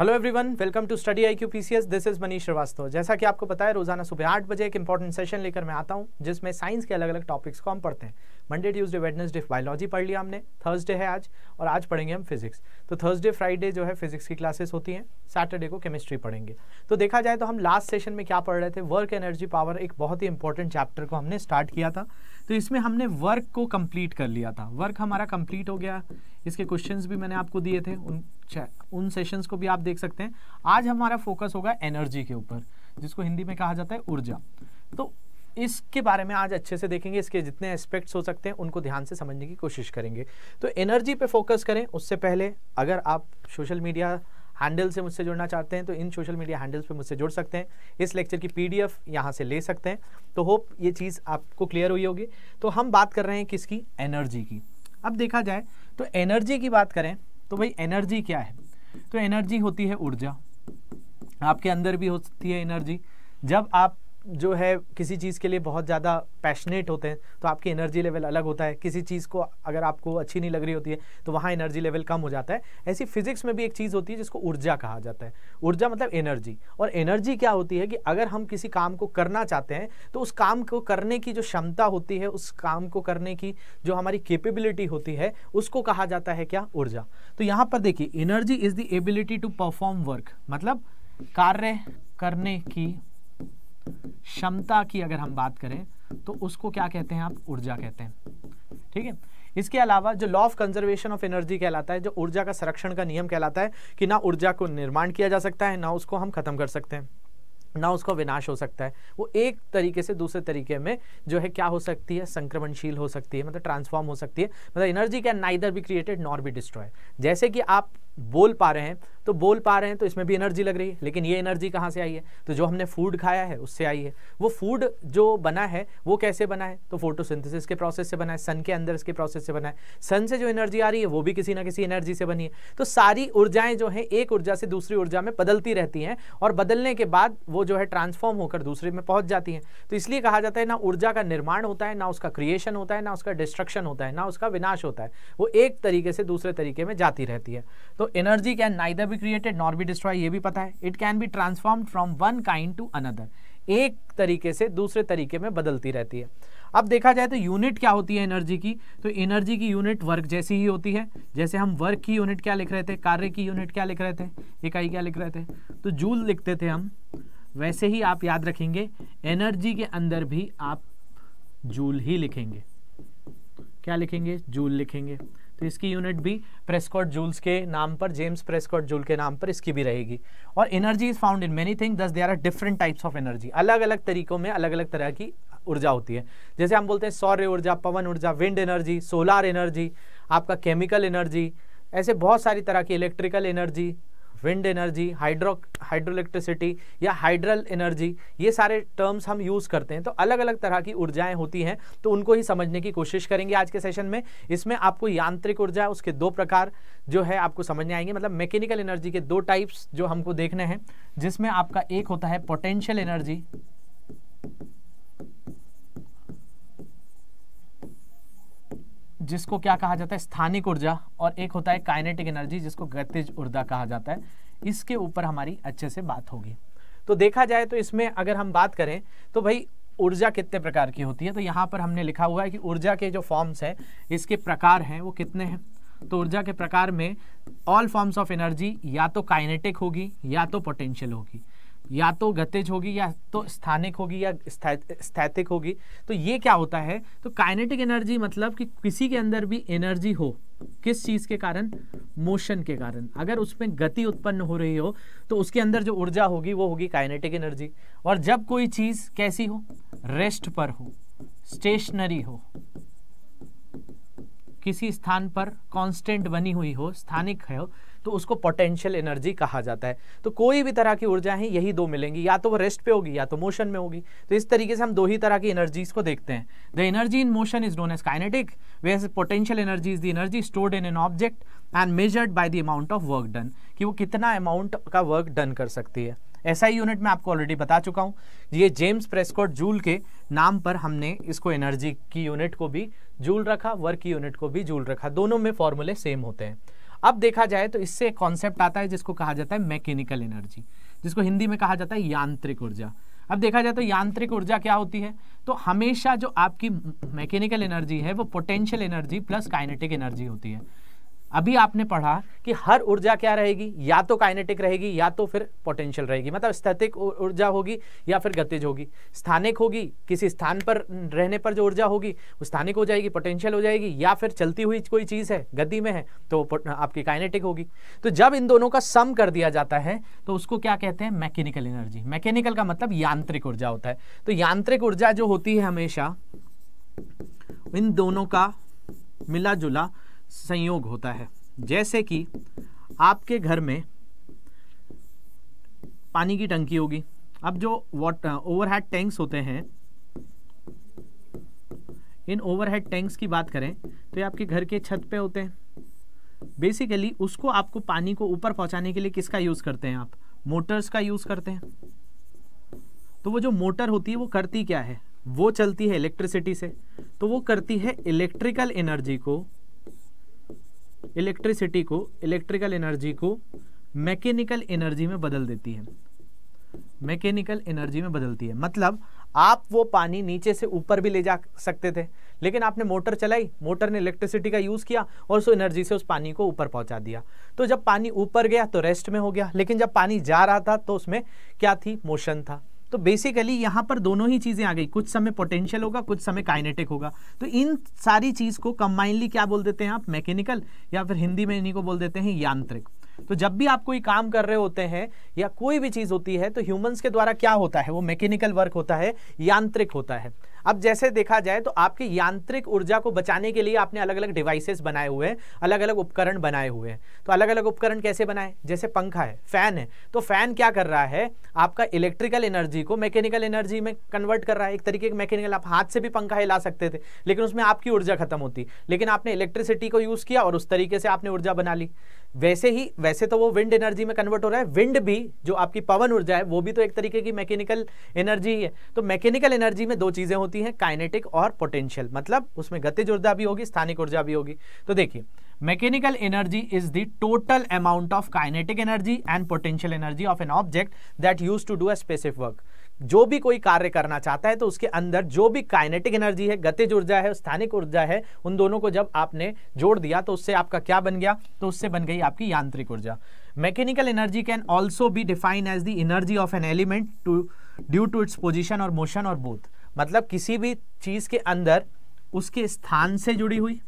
hello everyone welcome to study I Q S this is Manish Shrivastava जैसा कि आपको पता है रोजाना सुबह आठ बजे एक इंपॉर्टेंट सेशन लेकर मैं आता हूं जिसमें साइंस के अलग अलग टॉपिक्स को हम पढ़ते हैं मंडे ट्यूजडे वेडनेसडे बायोलॉजी पढ़ लिया हमने थर्सडे है आज और आज पढ़ेंगे हम फिजिक्स तो थर्सडे फ्राइडे जो है फिजिक्स की क्लासेस होती हैं सैटरडे को केमिस्ट्री पढ़ेंगे तो देखा जाए तो हम लास्ट सेशन में क्या पढ़ रहे थे वर्क एनर्जी पावर एक बहुत ही इंपॉर्टेंट चैप्टर को हमने स्टार्ट किया था तो इसमें हमने वर्क को कंप्लीट कर लिया था वर्क हमारा कंप्लीट हो गया इसके क्वेश्चंस भी मैंने आपको दिए थे उन उन सेशंस को भी आप देख सकते हैं आज हमारा फोकस होगा एनर्जी के ऊपर जिसको हिंदी में कहा जाता है ऊर्जा तो इसके बारे में आज अच्छे से देखेंगे इसके जितने एस्पेक्ट्स हो सकते हैं उनको ध्यान से समझने की कोशिश करेंगे तो एनर्जी पर फोकस करें उससे पहले अगर आप सोशल मीडिया हैंडल से मुझसे जुड़ना चाहते हैं तो इन सोशल मीडिया हैंडल्स पे मुझसे जुड़ सकते हैं इस लेक्चर की पीडीएफ यहाँ से ले सकते हैं तो होप ये चीज़ आपको क्लियर हुई होगी तो हम बात कर रहे हैं किसकी एनर्जी की अब देखा जाए तो एनर्जी की बात करें तो भाई एनर्जी क्या है तो एनर्जी होती है ऊर्जा आपके अंदर भी होती है एनर्जी जब आप जो है किसी चीज़ के लिए बहुत ज़्यादा पैशनेट होते हैं तो आपकी एनर्जी लेवल अलग होता है किसी चीज़ को अगर आपको अच्छी नहीं लग रही होती है तो वहाँ एनर्जी लेवल कम हो जाता है ऐसी फिजिक्स में भी एक चीज़ होती है जिसको ऊर्जा कहा जाता है ऊर्जा मतलब एनर्जी और एनर्जी क्या होती है कि अगर हम किसी काम को करना चाहते हैं तो उस काम को करने की जो क्षमता होती है उस काम को करने की जो हमारी केपेबिलिटी होती है उसको कहा जाता है क्या ऊर्जा तो यहाँ पर देखिए energy is the ability to perform work मतलब कार्य करने की क्षमता की अगर हम बात करें तो उसको क्या कहते हैं आप ऊर्जा कहते हैं ठीक है इसके अलावा जो law of conservation of energy कहलाता है जो ऊर्जा का संरक्षण का नियम कहलाता है कि ना ऊर्जा को निर्माण किया जा सकता है ना उसको हम खत्म कर सकते हैं ना उसका विनाश हो सकता है वो एक तरीके से दूसरे तरीके में जो है क्या हो सकती है संक्रमणशील हो सकती है मतलब ट्रांसफॉर्म हो सकती है मतलब energy can neither be created nor be destroy जैसे कि आप बोल पा रहे हैं तो बोल पा रहे हैं तो इसमें भी एनर्जी लग रही है लेकिन ये एनर्जी कहाँ से आई है तो जो हमने फूड खाया है उससे आई है वो फूड जो बना है वो कैसे बना है तो फोटोसिंथेसिस के प्रोसेस से बना है सन के अंदर इसके प्रोसेस से बना है सन से जो एनर्जी आ रही है वो भी किसी ना किसी एनर्जी से बनी है तो सारी ऊर्जाएं जो है एक ऊर्जा से दूसरी ऊर्जा में बदलती रहती हैं और बदलने के बाद वो जो है ट्रांसफॉर्म होकर दूसरे में पहुंच जाती हैं तो इसलिए कहा जाता है ना ऊर्जा का निर्माण होता है ना उसका क्रिएशन होता है ना उसका डिस्ट्रक्शन होता है ना उसका विनाश होता है वो एक तरीके से दूसरे तरीके में जाती रहती है तो energy can neither be created nor be destroy ये भी पता है it can be transform from one kind to another एक तरीके से दूसरे तरीके में बदलती रहती है अब देखा जाए तो यूनिट क्या होती है एनर्जी की तो एनर्जी की यूनिट वर्क जैसी ही होती है जैसे हम वर्क की यूनिट क्या लिख रहे थे कार्य की यूनिट क्या लिख रहे थे इकाई क्या लिख रहे थे तो जूल लिखते थे हम वैसे ही आप याद रखेंगे एनर्जी के अंदर भी आप जूल ही लिखेंगे क्या लिखेंगे जूल लिखेंगे तो इसकी यूनिट भी प्रेस्कॉट जूल्स के नाम पर जेम्स प्रेस्कॉट जूल के नाम पर इसकी भी रहेगी और energy is found in many thing thus there are different types of energy अलग अलग तरीकों में अलग अलग तरह की ऊर्जा होती है जैसे हम बोलते हैं सौर्य ऊर्जा पवन ऊर्जा विंड एनर्जी सोलार एनर्जी आपका केमिकल एनर्जी ऐसे बहुत सारी तरह की electrical energy wind energy hydro hydroelectricity या हाइड्रल एनर्जी ये सारे टर्म्स हम यूज़ करते हैं तो अलग अलग तरह की ऊर्जाएं होती हैं तो उनको ही समझने की कोशिश करेंगे आज के सेशन में इसमें आपको यांत्रिक ऊर्जा उसके दो प्रकार जो है आपको समझने आएंगे मतलब मैकेनिकल एनर्जी के दो टाइप्स जो हमको देखने हैं जिसमें आपका एक होता है पोटेंशियल एनर्जी जिसको क्या कहा जाता है स्थानिक ऊर्जा और एक होता है काइनेटिक एनर्जी जिसको गतिज ऊर्जा कहा जाता है इसके ऊपर हमारी अच्छे से बात होगी तो देखा जाए तो इसमें अगर हम बात करें तो भाई ऊर्जा कितने प्रकार की होती है तो यहाँ पर हमने लिखा हुआ है कि ऊर्जा के जो फॉर्म्स हैं इसके प्रकार हैं वो कितने हैं तो ऊर्जा के प्रकार में ऑल फॉर्म्स ऑफ एनर्जी या तो काइनेटिक होगी या तो पोटेंशियल होगी या तो गतिज होगी या तो स्थानिक होगी या स्थैतिक होगी तो ये क्या होता है तो काइनेटिक एनर्जी मतलब कि किसी के अंदर भी एनर्जी हो किस चीज़ के कारण मोशन के कारण अगर उसमें गति उत्पन्न हो रही हो तो उसके अंदर जो ऊर्जा होगी वो होगी काइनेटिक एनर्जी और जब कोई चीज़ कैसी हो रेस्ट पर हो स्टेशनरी हो किसी स्थान पर कांस्टेंट बनी हुई हो स्थानिक हो तो उसको पोटेंशियल एनर्जी कहा जाता है तो कोई भी तरह की ऊर्जा है यही दो मिलेंगी या तो वो रेस्ट पे होगी या तो मोशन में होगी तो इस तरीके से हम दो ही तरह की एनर्जीज को देखते हैं the energy in motion is known as kinetic way potential energy is the energy stored in an object and measured by the amount of work done कि वो कितना अमाउंट का वर्क डन कर सकती है ऐसा ही यूनिट मैं आपको ऑलरेडी बता चुका हूँ ये जेम्स प्रेस्कॉट जूल के नाम पर हमने इसको एनर्जी की यूनिट को भी जूल रखा वर्क की यूनिट को भी जूल रखा दोनों में फॉर्मूले सेम होते हैं अब देखा जाए तो इससे एक कॉन्सेप्ट आता है जिसको कहा जाता है मैकेनिकल एनर्जी जिसको हिंदी में कहा जाता है यांत्रिक ऊर्जा अब देखा जाए तो यांत्रिक ऊर्जा क्या होती है तो हमेशा जो आपकी मैकेनिकल एनर्जी है वो potential energy plus kinetic energy होती है अभी आपने पढ़ा कि हर ऊर्जा क्या रहेगी या तो काइनेटिक रहेगी या तो फिर पोटेंशियल रहेगी मतलब स्थैतिक ऊर्जा होगी या फिर गतिज होगी स्थानिक होगी किसी स्थान पर रहने पर जो ऊर्जा होगी वो स्थानिक हो जाएगी पोटेंशियल हो जाएगी या फिर चलती हुई कोई चीज़ है गति में है तो आपकी काइनेटिक होगी तो जब इन दोनों का सम कर दिया जाता है तो उसको क्या कहते हैं मैकेनिकल एनर्जी मैकेनिकल का मतलब यांत्रिक ऊर्जा होता है तो यांत्रिक ऊर्जा जो होती है हमेशा इन दोनों का मिला जुला संयोग होता है जैसे कि आपके घर में पानी की टंकी होगी अब जो वाट ओवरहेड टैंक्स होते हैं इन ओवरहेड टैंक्स की बात करें तो ये आपके घर के छत पे होते हैं बेसिकली उसको आपको पानी को ऊपर पहुंचाने के लिए किसका यूज़ करते हैं आप मोटर्स का यूज़ करते हैं तो वो जो मोटर होती है वो करती क्या है वो चलती है इलेक्ट्रिसिटी से तो वो करती है इलेक्ट्रिकल एनर्जी को इलेक्ट्रिसिटी को इलेक्ट्रिकल एनर्जी को मैकेनिकल एनर्जी में बदल देती है मैकेनिकल एनर्जी में बदलती है मतलब आप वो पानी नीचे से ऊपर भी ले जा सकते थे लेकिन आपने मोटर चलाई मोटर ने इलेक्ट्रिसिटी का यूज़ किया और उस एनर्जी से उस पानी को ऊपर पहुंचा दिया तो जब पानी ऊपर गया तो रेस्ट में हो गया लेकिन जब पानी जा रहा था तो उसमें क्या थी मोशन था तो बेसिकली यहाँ पर दोनों ही चीज़ें आ गई कुछ समय पोटेंशियल होगा कुछ समय काइनेटिक होगा तो इन सारी चीज़ को कंबाइनली क्या बोल देते हैं आप मैकेनिकल या फिर हिंदी में इन्हीं को बोल देते हैं यांत्रिक तो जब भी आप कोई काम कर रहे होते हैं या कोई भी चीज़ होती है तो ह्यूमंस के द्वारा क्या होता है वो मैकेनिकल वर्क होता है यांत्रिक होता है अब जैसे देखा जाए तो आपकी यांत्रिक ऊर्जा को बचाने के लिए आपने अलग अलग डिवाइसेस बनाए हुए हैं अलग अलग उपकरण बनाए हुए हैं तो अलग अलग उपकरण कैसे बनाए जैसे पंखा है फैन है तो फैन क्या कर रहा है आपका इलेक्ट्रिकल एनर्जी को मैकेनिकल एनर्जी में कन्वर्ट कर रहा है एक तरीके का मैकेनिकल आप हाथ से भी पंखा हिला सकते थे लेकिन उसमें आपकी ऊर्जा खत्म होती लेकिन आपने इलेक्ट्रिसिटी को यूज किया और उस तरीके से आपने ऊर्जा बना ली वैसे ही वैसे तो वो विंड एनर्जी में कन्वर्ट हो रहा है विंड भी जो आपकी पवन ऊर्जा है वो भी तो एक तरीके की मैकेनिकल एनर्जी ही है तो मैकेनिकल एनर्जी में दो चीज़ें होती हैं काइनेटिक और पोटेंशियल मतलब उसमें गतिज ऊर्जा भी होगी स्थानिक ऊर्जा भी होगी तो देखिए mechanical energy is the total amount of kinetic energy and potential energy of an object that use to do a specific work जो भी कोई कार्य करना चाहता है तो उसके अंदर जो भी काइनेटिक एनर्जी है गतिज ऊर्जा है स्थानिक ऊर्जा है उन दोनों को जब आपने जोड़ दिया तो उससे आपका क्या बन गया तो उससे बन गई आपकी यांत्रिक ऊर्जा mechanical energy can also be define as the energy of an element to due to its position और मोशन और बूथ मतलब किसी भी चीज़ के अंदर उसके स्थान से जुड़ी हुई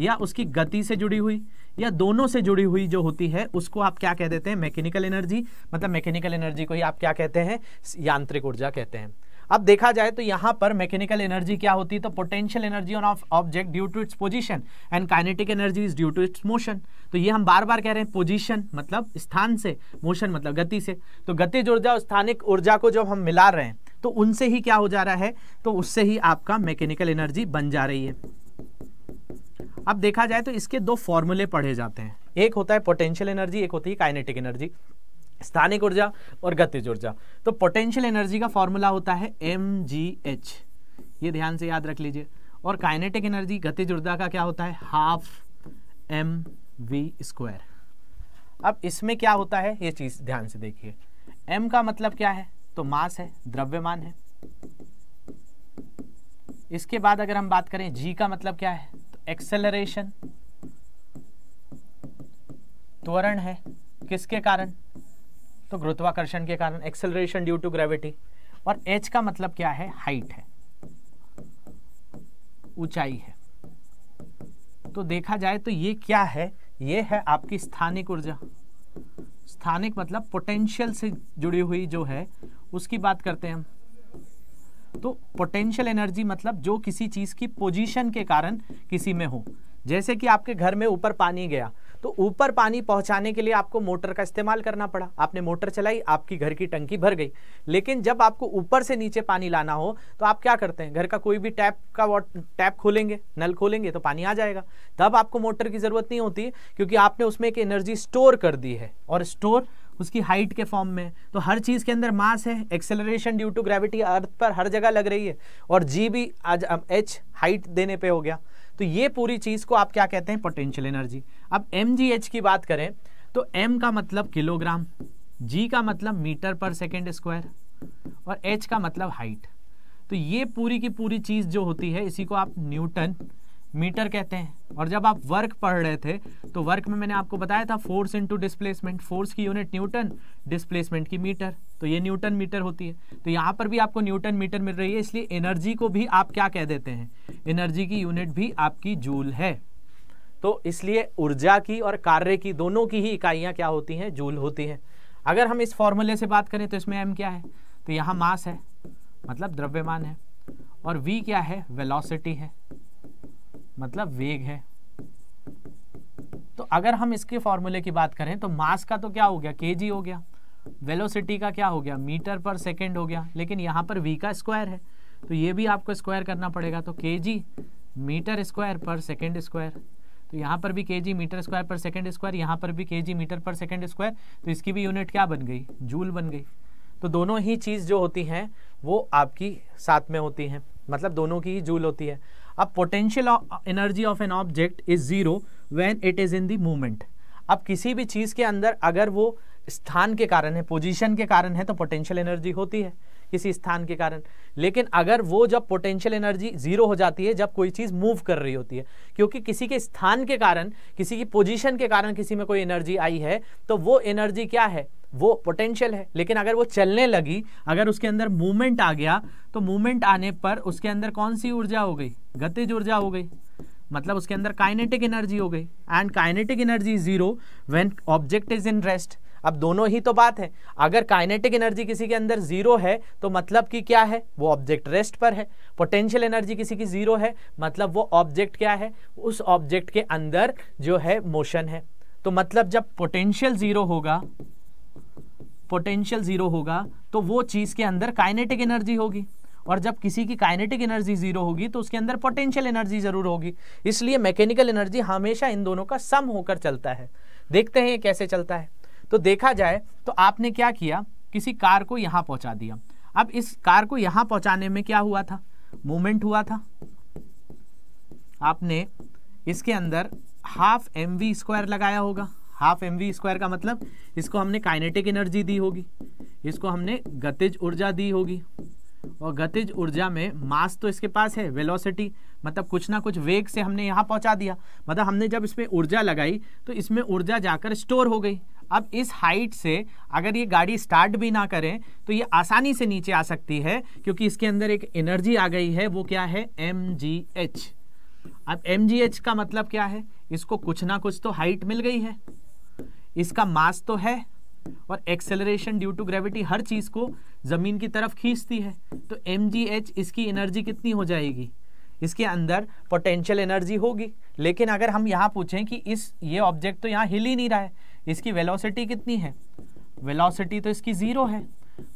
या उसकी गति से जुड़ी हुई या दोनों से जुड़ी हुई जो होती है उसको आप क्या कह देते हैं मैकेनिकल एनर्जी मतलब मैकेनिकल एनर्जी को ही आप क्या कहते हैं यांत्रिक ऊर्जा कहते हैं अब देखा जाए तो यहां पर मैकेनिकल एनर्जी क्या होती है तो potential energy on object due to its position and kinetic energy is due to its motion तो ये हम बार बार कह रहे हैं पोजीशन मतलब स्थान से मोशन मतलब गति से तो गतिज ऊर्जा और स्थानिक ऊर्जा को जब हम मिला रहे हैं तो उनसे ही क्या हो जा रहा है तो उससे ही आपका मैकेनिकल एनर्जी बन जा रही है अब देखा जाए तो इसके दो फॉर्मूले पढ़े जाते हैं एक होता है पोटेंशियल एनर्जी एक होती है काइनेटिक एनर्जी स्थानिक ऊर्जा और गतिज ऊर्जा तो पोटेंशियल एनर्जी का फॉर्मूला होता है एम ये ध्यान से याद रख लीजिए और काइनेटिक एनर्जी गतिज ऊर्जा का क्या होता है हाफ एम वी स्क्वायर अब इसमें क्या होता है ये चीज़ ध्यान से देखिए एम का मतलब क्या है तो मास है द्रव्यमान है इसके बाद अगर हम बात करें जी का मतलब क्या है एक्सेलरेशन त्वरण है किसके कारण तो गुरुत्वाकर्षण के कारण एक्सेलरेशन ड्यू टू ग्रेविटी और एच का मतलब क्या है हाइट है ऊंचाई है तो देखा जाए तो ये क्या है ये है आपकी स्थानिक ऊर्जा स्थानिक मतलब पोटेंशियल से जुड़ी हुई जो है उसकी बात करते हैं हम तो पोटेंशियल एनर्जी मतलब जो किसी चीज की पोजीशन के कारण किसी में हो जैसे कि आपके घर में ऊपर पानी गया तो ऊपर पानी पहुंचाने के लिए आपको मोटर का इस्तेमाल करना पड़ा आपने मोटर चलाई आपकी घर की टंकी भर गई लेकिन जब आपको ऊपर से नीचे पानी लाना हो तो आप क्या करते हैं घर का कोई भी टैप का टैप खोलेंगे नल खोलेंगे तो पानी आ जाएगा तब आपको मोटर की ज़रूरत नहीं होती क्योंकि आपने उसमें एक एनर्जी स्टोर कर दी है और स्टोर उसकी हाइट के फॉर्म में तो हर चीज़ के अंदर मास है acceleration due to gravity earth पर हर जगह लग रही है और जी भी आज एच हाइट देने पे हो गया तो ये पूरी चीज़ को आप क्या कहते हैं पोटेंशियल एनर्जी अब एम जी एच की बात करें तो एम का मतलब किलोग्राम जी का मतलब मीटर पर सेकेंड स्क्वायर और एच का मतलब हाइट तो ये पूरी की पूरी चीज़ जो होती है इसी को आप न्यूटन मीटर कहते हैं और जब आप वर्क पढ़ रहे थे तो वर्क में मैंने आपको बताया था फोर्स इनटू डिस्प्लेसमेंट फोर्स की यूनिट न्यूटन डिस्प्लेसमेंट की मीटर तो ये न्यूटन मीटर होती है तो यहाँ पर भी आपको न्यूटन मीटर मिल रही है इसलिए एनर्जी को भी आप क्या कह देते हैं एनर्जी की यूनिट भी आपकी जूल है तो इसलिए ऊर्जा की और कार्य की दोनों की ही इकाइयाँ क्या होती हैं जूल होती हैं अगर हम इस फॉर्मूले से बात करें तो इसमें एम क्या है तो यहाँ मास है मतलब द्रव्यमान है और वी क्या है वेलोसिटी है मतलब वेग है तो अगर हम इसके फॉर्मूले की बात करें तो मास का तो क्या हो गया के हो गया वेलोसिटी का क्या हो गया मीटर पर सेकेंड हो गया लेकिन यहाँ पर वी का स्क्वायर है तो ये भी आपको स्क्वायर करना पड़ेगा तो के मीटर स्क्वायर पर सेकेंड स्क्वायर तो यहाँ पर भी के जी मीटर स्क्वायर पर सेकेंड स्क्वायर यहाँ पर भी के जी मीटर पर सेकेंड स्क्वायर तो इसकी भी यूनिट क्या बन गई जूल बन गई तो दोनों ही चीज़ जो होती हैं वो आपकी साथ में होती हैं मतलब दोनों की ही जूल होती है अब potential energy of an object is zero when it is in the movement अब किसी भी चीज़ के अंदर अगर वो स्थान के कारण है पोजीशन के कारण है तो पोटेंशियल एनर्जी होती है किसी स्थान के कारण लेकिन अगर वो जब पोटेंशियल एनर्जी जीरो हो जाती है जब कोई चीज़ मूव कर रही होती है क्योंकि किसी के स्थान के कारण किसी की पोजीशन के कारण किसी में कोई एनर्जी आई है तो वो एनर्जी क्या है वो पोटेंशियल है लेकिन अगर वो चलने लगी अगर उसके अंदर मूवमेंट आ गया तो मूवमेंट आने पर उसके अंदर कौन सी ऊर्जा हो गई गतिज ऊर्जा हो गई मतलब उसके अंदर काइनेटिक एनर्जी हो गई and kinetic energy zero when object is in rest अब दोनों ही तो बात है अगर काइनेटिक एनर्जी किसी के अंदर जीरो है तो मतलब कि क्या है वो ऑब्जेक्ट रेस्ट पर है पोटेंशियल एनर्जी किसी की जीरो है मतलब वो ऑब्जेक्ट क्या है उस ऑब्जेक्ट के अंदर जो है मोशन है तो मतलब जब पोटेंशियल जीरो होगा पोटेंशियल जीरो होगा तो वो चीज़ के अंदर काइनेटिक एनर्जी होगी और जब किसी की काइनेटिक एनर्जी जीरो होगी तो उसके अंदर पोटेंशियल एनर्जी जरूर होगी इसलिए मैकेनिकल एनर्जी हमेशा इन दोनों का सम होकर चलता है देखते हैं ये कैसे चलता है तो देखा जाए तो आपने क्या किया किसी कार को यहां पहुंचा दिया अब इस कार को यहां पहुंचाने में क्या हुआ था मूवमेंट हुआ था आपने इसके अंदर हाफ एम वी स्क्वायर लगाया होगा हाफ एम वी स्क्वायर का मतलब इसको हमने काइनेटिक एनर्जी दी होगी इसको हमने गतिज ऊर्जा दी होगी और गतिज ऊर्जा में मास तो इसके पास है वेलोसिटी मतलब कुछ ना कुछ वेग से हमने यहाँ पहुँचा दिया मतलब हमने जब इसमें ऊर्जा लगाई तो इसमें ऊर्जा जाकर स्टोर हो गई अब इस हाइट से अगर ये गाड़ी स्टार्ट भी ना करें तो ये आसानी से नीचे आ सकती है क्योंकि इसके अंदर एक एनर्जी आ गई है वो क्या है एम जी एच अब एम जी एच का मतलब क्या है इसको कुछ ना कुछ तो हाइट मिल गई है इसका मास तो है और एक्सेलरेशन ड्यू टू ग्रेविटी हर चीज़ को ज़मीन की तरफ खींचती है तो एम जी एच इसकी एनर्जी कितनी हो जाएगी इसके अंदर पोटेंशियल एनर्जी होगी लेकिन अगर हम यहाँ पूछें कि इस ये ऑब्जेक्ट तो यहाँ हिल ही नहीं रहा है इसकी वेलोसिटी कितनी है वेलोसिटी तो इसकी ज़ीरो है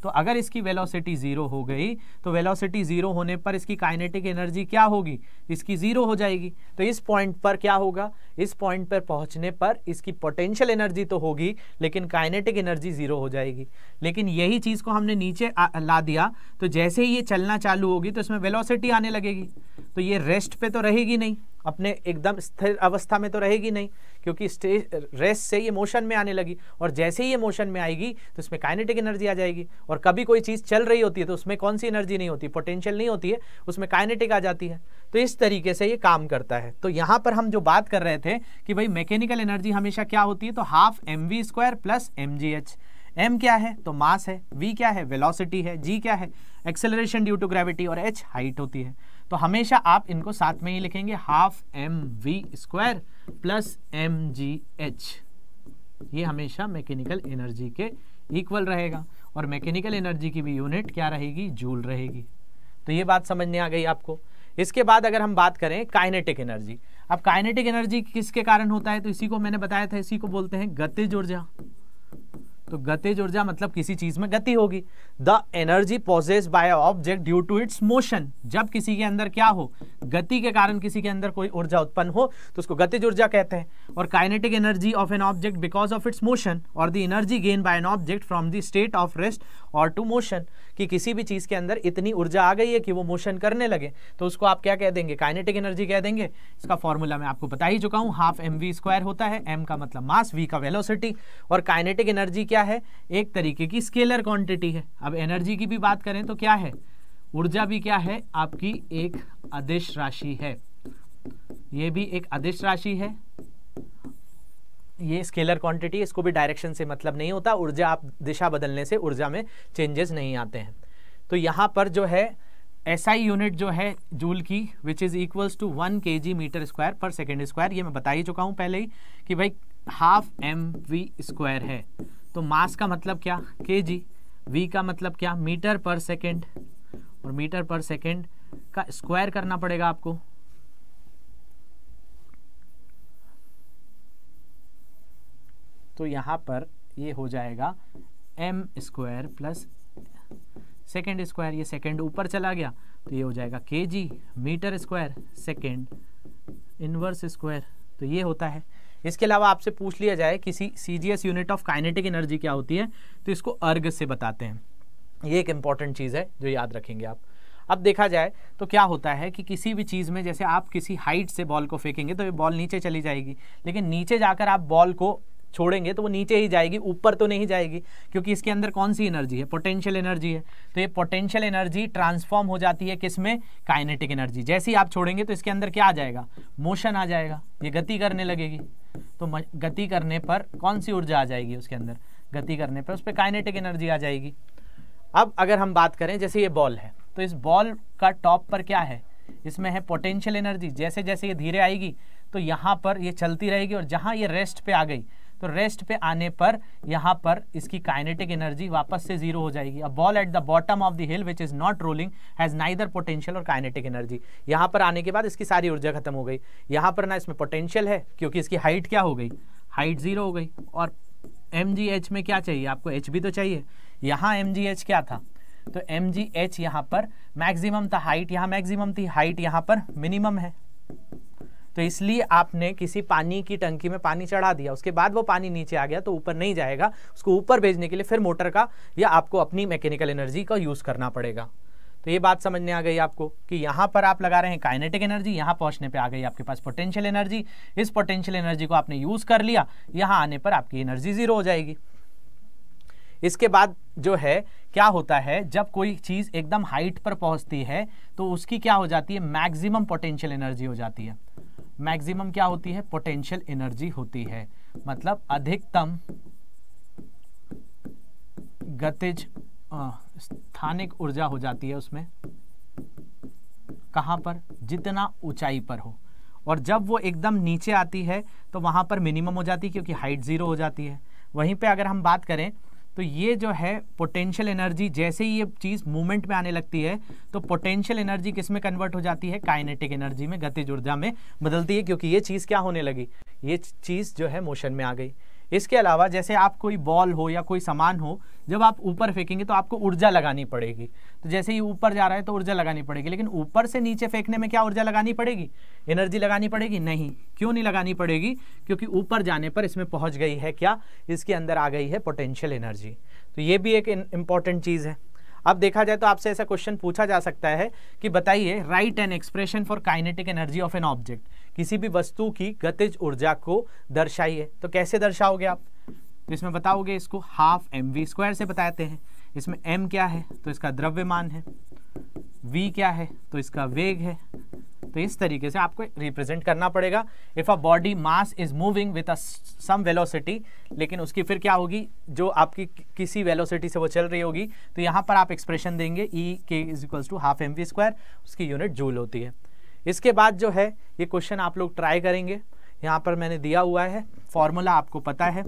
तो अगर इसकी वेलोसिटी ज़ीरो हो गई तो वेलोसिटी ज़ीरो होने पर इसकी काइनेटिक एनर्जी क्या होगी इसकी ज़ीरो हो जाएगी तो इस पॉइंट पर क्या होगा इस पॉइंट पर पहुंचने पर इसकी पोटेंशियल एनर्जी तो होगी लेकिन काइनेटिक एनर्जी ज़ीरो हो जाएगी लेकिन यही चीज़ को हमने नीचे आ, ला दिया तो जैसे ही ये चलना चालू होगी तो इसमें वेलोसिटी आने लगेगी तो ये रेस्ट पे तो रहेगी नहीं अपने एकदम स्थिर अवस्था में तो रहेगी नहीं क्योंकि रेस्ट से ये मोशन में आने लगी और जैसे ही ये मोशन में आएगी तो इसमें काइनेटिक एनर्जी आ जाएगी और कभी कोई चीज़ चल रही होती है तो उसमें कौन सी एनर्जी नहीं होती पोटेंशियल नहीं होती है उसमें काइनेटिक आ जाती है तो इस तरीके से ये काम करता है तो यहाँ पर हम जो बात कर रहे थे कि भाई मैकेनिकल एनर्जी हमेशा क्या होती है तो half M V square plus M G H M क्या है तो मास है वी क्या है वेलोसिटी है जी क्या है एक्सेलरेशन ड्यू टू ग्रेविटी और एच हाइट होती है तो हमेशा आप इनको साथ में ही लिखेंगे half M V square plus M G H ये हमेशा मैकेनिकल एनर्जी के इक्वल रहेगा और मैकेनिकल एनर्जी की भी यूनिट क्या रहेगी जूल रहेगी तो ये बात समझ में आ गई आपको इसके बाद अगर हम बात करें काइनेटिक एनर्जी अब काइनेटिक एनर्जी किसके कारण होता है तो इसी को मैंने बताया था इसी को बोलते हैं गतिज ऊर्जा तो गतिज ऊर्जा मतलब किसी चीज में गति होगी the energy possess by object due to its motion जब किसी के अंदर क्या हो गति के कारण किसी के अंदर कोई ऊर्जा उत्पन्न हो तो उसको गतिज ऊर्जा कहते हैं और kinetic energy of an object because of its motion और the energy gain by an object from the state of rest और टू मोशन कि किसी भी चीज़ के अंदर इतनी ऊर्जा आ गई है कि वो मोशन करने लगे तो उसको आप क्या कह देंगे काइनेटिक एनर्जी कह देंगे इसका फॉर्मूला मैं आपको बता ही चुका हूँ हाफ एम वी स्क्वायर होता है एम का मतलब मास वी का वेलोसिटी और काइनेटिक एनर्जी क्या है एक तरीके की स्केलर क्वांटिटी है अब एनर्जी की भी बात करें तो क्या है ऊर्जा भी क्या है आपकी एक अदिश राशि है ये भी एक अदिश राशि है ये स्केलर क्वांटिटी इसको भी डायरेक्शन से मतलब नहीं होता ऊर्जा आप दिशा बदलने से ऊर्जा में चेंजेस नहीं आते हैं तो यहाँ पर जो है एस आई यूनिट जो है जूल की which is equals to one K G metre square पर सेकेंड स्क्वायर ये मैं बता ही चुका हूँ पहले ही कि भाई हाफ एम वी स्क्वायर है तो मास का मतलब क्या के जी वी का मतलब क्या मीटर पर सेकेंड और मीटर पर सेकेंड का स्क्वायर करना पड़ेगा आपको तो यहाँ पर ये हो जाएगा M square plus second square ये सेकेंड ऊपर चला गया तो ये हो जाएगा K G metre square second inverse square तो ये होता है इसके अलावा आपसे पूछ लिया जाए किसी C G S unit of kinetic energy क्या होती है तो इसको अर्ग से बताते हैं ये एक इम्पॉर्टेंट चीज़ है जो याद रखेंगे आप अब देखा जाए तो क्या होता है कि किसी भी चीज़ में जैसे आप किसी हाइट से बॉल को फेंकेंगे तो ये बॉल नीचे चली जाएगी लेकिन नीचे जाकर आप बॉल को छोड़ेंगे तो वो नीचे ही जाएगी ऊपर तो नहीं जाएगी क्योंकि इसके अंदर कौन सी एनर्जी है पोटेंशियल एनर्जी है तो ये पोटेंशियल एनर्जी ट्रांसफॉर्म हो जाती है किसमें काइनेटिक एनर्जी जैसे ही आप छोड़ेंगे तो इसके अंदर क्या आ जाएगा मोशन आ जाएगा ये गति करने लगेगी तो गति करने पर कौन सी ऊर्जा आ जाएगी उसके अंदर गति करने पर उस पर काइनेटिक एनर्जी आ जाएगी अब अगर हम बात करें जैसे ये बॉल है तो इस बॉल का टॉप पर क्या है इसमें है पोटेंशियल एनर्जी जैसे जैसे ये धीरे आएगी तो यहाँ पर ये चलती रहेगी और जहाँ ये रेस्ट पे आ गई तो रेस्ट पे आने पर यहाँ पर इसकी काइनेटिक एनर्जी वापस से जीरो हो जाएगी अब ball at the bottom of the hill which is not rolling has neither potential और काइनेटिक एनर्जी यहाँ पर आने के बाद इसकी सारी ऊर्जा खत्म हो गई यहाँ पर ना इसमें पोटेंशियल है क्योंकि इसकी हाइट क्या हो गई हाइट जीरो हो गई और एम में क्या चाहिए आपको एच भी तो चाहिए यहाँ एम क्या था तो एम जी एच यहाँ पर मैक्सिमम था हाइट यहाँ मैक्सिमम थी हाइट यहाँ पर मिनिमम है तो इसलिए आपने किसी पानी की टंकी में पानी चढ़ा दिया उसके बाद वो पानी नीचे आ गया तो ऊपर नहीं जाएगा उसको ऊपर भेजने के लिए फिर मोटर का या आपको अपनी मैकेनिकल एनर्जी का यूज़ करना पड़ेगा तो ये बात समझ में आ गई आपको कि यहाँ पर आप लगा रहे हैं काइनेटिक एनर्जी यहाँ पहुँचने पे आ गई आपके पास पोटेंशियल एनर्जी इस पोटेंशियल एनर्जी को आपने यूज़ कर लिया यहाँ आने पर आपकी एनर्जी ज़ीरो हो जाएगी इसके बाद जो है क्या होता है जब कोई चीज़ एकदम हाइट पर पहुँचती है तो उसकी क्या हो जाती है मैक्सिमम पोटेंशियल एनर्जी हो जाती है मैक्सिमम क्या होती है पोटेंशियल एनर्जी होती है मतलब अधिकतम गतिज स्थानिक ऊर्जा हो जाती है उसमें कहाँ पर जितना ऊंचाई पर हो और जब वो एकदम नीचे आती है तो वहां पर मिनिमम हो जाती है क्योंकि हाइट ज़ीरो हो जाती है वहीं पे अगर हम बात करें तो ये जो है पोटेंशियल एनर्जी जैसे ही ये चीज़ मूवमेंट में आने लगती है तो पोटेंशियल एनर्जी किस में कन्वर्ट हो जाती है काइनेटिक एनर्जी में गतिज ऊर्जा में बदलती है क्योंकि ये चीज़ क्या होने लगी ये चीज़ जो है मोशन में आ गई इसके अलावा जैसे आप कोई बॉल हो या कोई सामान हो जब आप ऊपर फेंकेंगे तो आपको ऊर्जा लगानी पड़ेगी तो जैसे ही ऊपर जा रहा है तो ऊर्जा लगानी पड़ेगी लेकिन ऊपर से नीचे फेंकने में क्या ऊर्जा लगानी पड़ेगी एनर्जी लगानी पड़ेगी नहीं क्यों नहीं लगानी पड़ेगी क्योंकि ऊपर जाने पर इसमें पहुंच गई है क्या इसके अंदर आ गई है पोटेंशियल एनर्जी तो ये भी एक इम्पॉर्टेंट चीज़ है अब देखा जाए तो आपसे ऐसा क्वेश्चन पूछा जा सकता है कि बताइए write an expression for kinetic energy of an object किसी भी वस्तु की गतिज ऊर्जा को दर्शाइए तो कैसे दर्शाओगे आप तो इसमें बताओगे इसको हाफ एम वी स्क्वायर से बताते हैं इसमें m क्या है तो इसका द्रव्यमान है v क्या है तो इसका वेग है तो इस तरीके से आपको रिप्रेजेंट करना पड़ेगा if a body mass is moving with a some velocity लेकिन उसकी फिर क्या होगी जो आपकी किसी वेलोसिटी से वो चल रही होगी तो यहाँ पर आप एक्सप्रेशन देंगे E K is equals to half M V square उसकी यूनिट जूल होती है इसके बाद जो है ये क्वेश्चन आप लोग ट्राई करेंगे यहाँ पर मैंने दिया हुआ है फॉर्मूला आपको पता है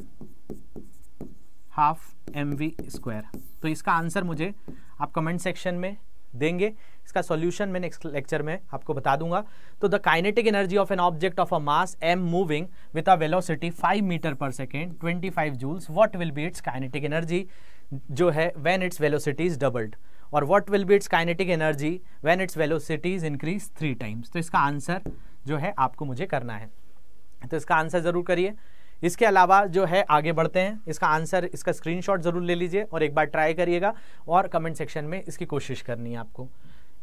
हाफ एम वी स्क्वायर तो इसका आंसर मुझे आप कमेंट सेक्शन में देंगे इसका सॉल्यूशन मैं नेक्स्ट लेक्चर में आपको बता दूंगा तो the kinetic energy of an object of a mass M moving with a velocity 5 metre पर second 25 joules what will be its kinetic energy जो है when its velocity is doubled और what will be its kinetic energy when its velocity is increase three times तो इसका answer जो है आपको मुझे करना है तो इसका आंसर ज़रूर करिए इसके अलावा जो है आगे बढ़ते हैं इसका आंसर इसका स्क्रीनशॉट ज़रूर ले लीजिए और एक बार ट्राई करिएगा और कमेंट सेक्शन में इसकी कोशिश करनी है आपको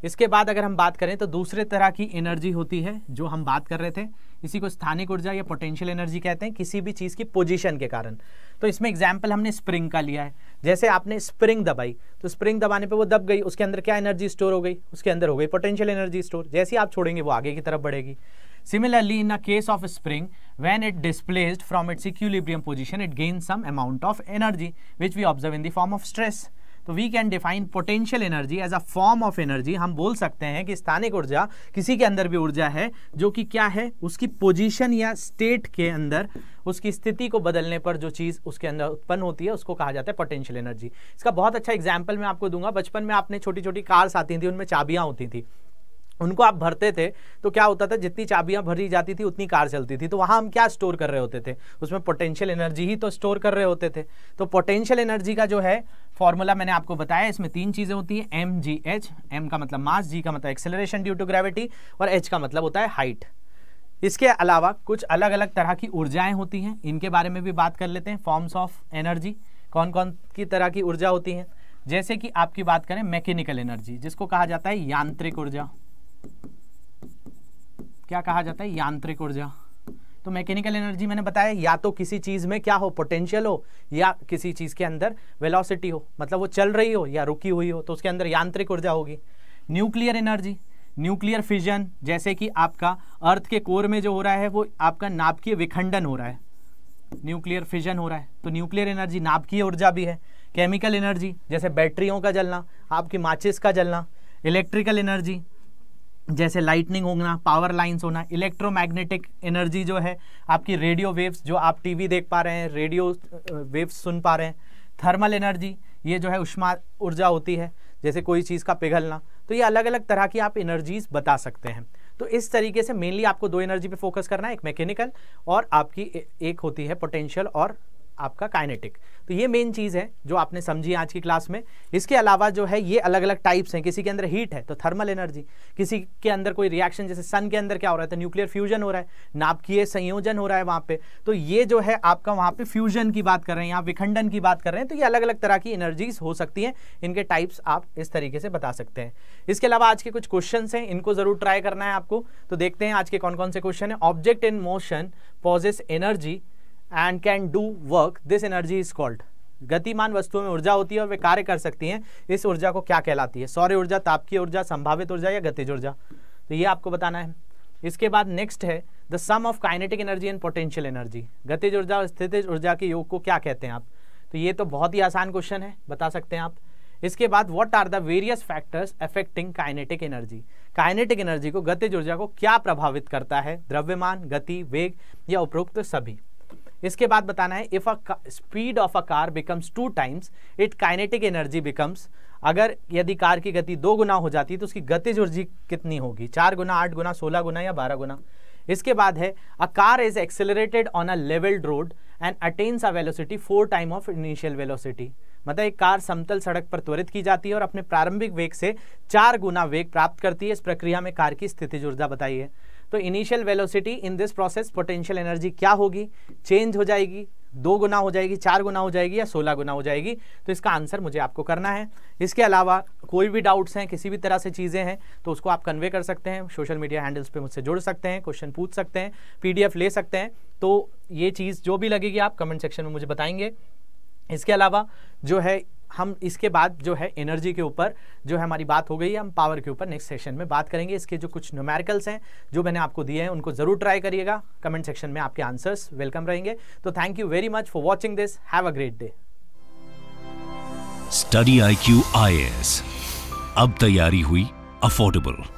इसके बाद अगर हम बात करें तो दूसरे तरह की एनर्जी होती है जो हम बात कर रहे थे इसी को स्थानिक ऊर्जा या पोटेंशियल एनर्जी कहते हैं किसी भी चीज़ की पोजीशन के कारण तो इसमें एग्जाम्पल हमने स्प्रिंग का लिया है जैसे आपने स्प्रिंग दबाई तो स्प्रिंग दबाने पे वो दब गई उसके अंदर क्या एनर्जी स्टोर हो गई उसके अंदर हो गई पोटेंशियल एनर्जी स्टोर जैसे आप छोड़ेंगे वो आगे की तरफ बढ़ेगी similarly in a case of spring when it displaced from its equilibrium position it gain some amount of energy which we observe in the form of stress तो we can define potential energy as a form of energy हम बोल सकते हैं कि स्थानिक ऊर्जा किसी के अंदर भी ऊर्जा है जो कि क्या है उसकी पोजीशन या स्टेट के अंदर उसकी स्थिति को बदलने पर जो चीज़ उसके अंदर उत्पन्न होती है उसको कहा जाता है पोटेंशियल एनर्जी इसका बहुत अच्छा एग्जाम्पल मैं आपको दूंगा बचपन में आपने छोटी छोटी कार्स आती थी उनमें चाबियाँ होती थी उनको आप भरते थे तो क्या होता था जितनी चाबियां भरी जाती थी उतनी कार चलती थी तो वहां हम क्या स्टोर कर रहे होते थे उसमें पोटेंशियल एनर्जी ही तो स्टोर कर रहे होते थे तो पोटेंशियल एनर्जी का जो है फॉर्मूला मैंने आपको बताया इसमें तीन चीज़ें होती हैं एम जी एच एम का मतलब मास जी का मतलब एक्सेलरेशन ड्यू टू ग्रेविटी और एच का मतलब होता है हाइट इसके अलावा कुछ अलग अलग तरह की ऊर्जाएं होती हैं इनके बारे में भी बात कर लेते हैं फॉर्म्स ऑफ एनर्जी कौन कौन की तरह की ऊर्जा होती है जैसे कि आपकी बात करें मैकेनिकल एनर्जी जिसको कहा जाता है यांत्रिक ऊर्जा क्या कहा जाता है यांत्रिक ऊर्जा तो मैकेनिकल एनर्जी मैंने बताया या तो किसी चीज में क्या हो पोटेंशियल हो या किसी चीज के अंदर वेलोसिटी हो मतलब वो चल रही हो या रुकी हुई हो तो उसके अंदर यांत्रिक ऊर्जा होगी न्यूक्लियर एनर्जी न्यूक्लियर फिजन जैसे कि आपका अर्थ के कोर में जो हो रहा है वो आपका नाभिकीय विखंडन हो रहा है न्यूक्लियर फिजन हो रहा है तो न्यूक्लियर एनर्जी नाभिकीय ऊर्जा भी है केमिकल एनर्जी जैसे बैटरियों का जलना आपकी माचिस का जलना इलेक्ट्रिकल एनर्जी जैसे लाइटनिंग होना पावर लाइन्स होना इलेक्ट्रोमैग्नेटिक एनर्जी जो है आपकी रेडियो वेव्स जो आप टीवी देख पा रहे हैं रेडियो वेव्स सुन पा रहे हैं थर्मल एनर्जी ये जो है उष्मा ऊर्जा होती है जैसे कोई चीज़ का पिघलना तो ये अलग अलग तरह की आप एनर्जीज बता सकते हैं तो इस तरीके से मेनली आपको दो एनर्जी पे फोकस करना है एक मैकेनिकल और आपकी एक होती है पोटेंशियल और आपका काइनेटिक तो ये मेन चीज़ है जो आपने समझी आज की क्लास में इसके अलावा जो है ये अलग अलग टाइप्स हैं किसी के अंदर हीट है तो थर्मल एनर्जी किसी के अंदर कोई रिएक्शन जैसे सन के अंदर क्या हो रहा है तो न्यूक्लियर फ्यूजन हो रहा है नाभिकीय संयोजन हो रहा है वहां पे तो ये जो है आपका वहां पे फ्यूजन की बात कर रहे हैं या विखंडन की बात कर रहे हैं तो ये अलग अलग तरह की एनर्जीज हो सकती है इनके टाइप्स आप इस तरीके से बता सकते हैं इसके अलावा आज के कुछ क्वेश्चन हैं इनको ज़रूर ट्राई करना है आपको तो देखते हैं आज के कौन कौन से क्वेश्चन है object in motion possess energy and can do work this energy is called गतिमान वस्तुओं में ऊर्जा होती है और वे कार्य कर सकती हैं इस ऊर्जा को क्या कहलाती है सौर्य ऊर्जा तापकीय ऊर्जा संभावित ऊर्जा या गतिज ऊर्जा तो ये आपको बताना है इसके बाद नेक्स्ट है the sum of kinetic energy and potential energy गतिज ऊर्जा और स्थितिज ऊर्जा के योग को क्या कहते हैं आप तो ये तो बहुत ही आसान क्वेश्चन है बता सकते हैं आप इसके बाद what are the various factors affecting kinetic energy kinetic energy को गतिज ऊर्जा को क्या प्रभावित करता है द्रव्यमान गति वेग या उपरोक्त सभी इसके बाद बताना है if a speed of a car becomes two times it kinetic energy becomes अगर यदि कार की गति दो गुना हो जाती है तो उसकी गतिज ऊर्जी कितनी होगी चार गुना आठ गुना सोलह गुना या बारह गुना इसके बाद है a car is accelerated on a levelled road and attains a velocity four time of initial velocity मतलब एक कार समतल सड़क पर त्वरित की जाती है और अपने प्रारंभिक वेग से चार गुना वेग प्राप्त करती है इस प्रक्रिया में कार की स्थिति ऊर्जा बताइए तो initial velocity in this process potential energy क्या होगी चेंज हो जाएगी दो गुना हो जाएगी चार गुना हो जाएगी या सोलह गुना हो जाएगी तो इसका आंसर मुझे आपको करना है इसके अलावा कोई भी डाउट्स हैं किसी भी तरह से चीज़ें हैं तो उसको आप कन्वे कर सकते हैं सोशल मीडिया हैंडल्स पे मुझसे जुड़ सकते हैं क्वेश्चन पूछ सकते हैं पीडीएफ ले सकते हैं तो ये चीज़ जो भी लगेगी आप कमेंट सेक्शन में मुझे बताएंगे इसके अलावा जो है हम इसके बाद जो है एनर्जी के ऊपर जो है हमारी बात हो गई है हम पावर के ऊपर नेक्स्ट सेशन में बात करेंगे इसके जो कुछ न्यूमेरिकल्स हैं जो मैंने आपको दिए हैं उनको ज़रूर ट्राई करिएगा कमेंट सेक्शन में आपके आंसर्स वेलकम रहेंगे तो thank you very much for watching this have a great day study I Q I S अब तैयारी हुई अफोर्डेबल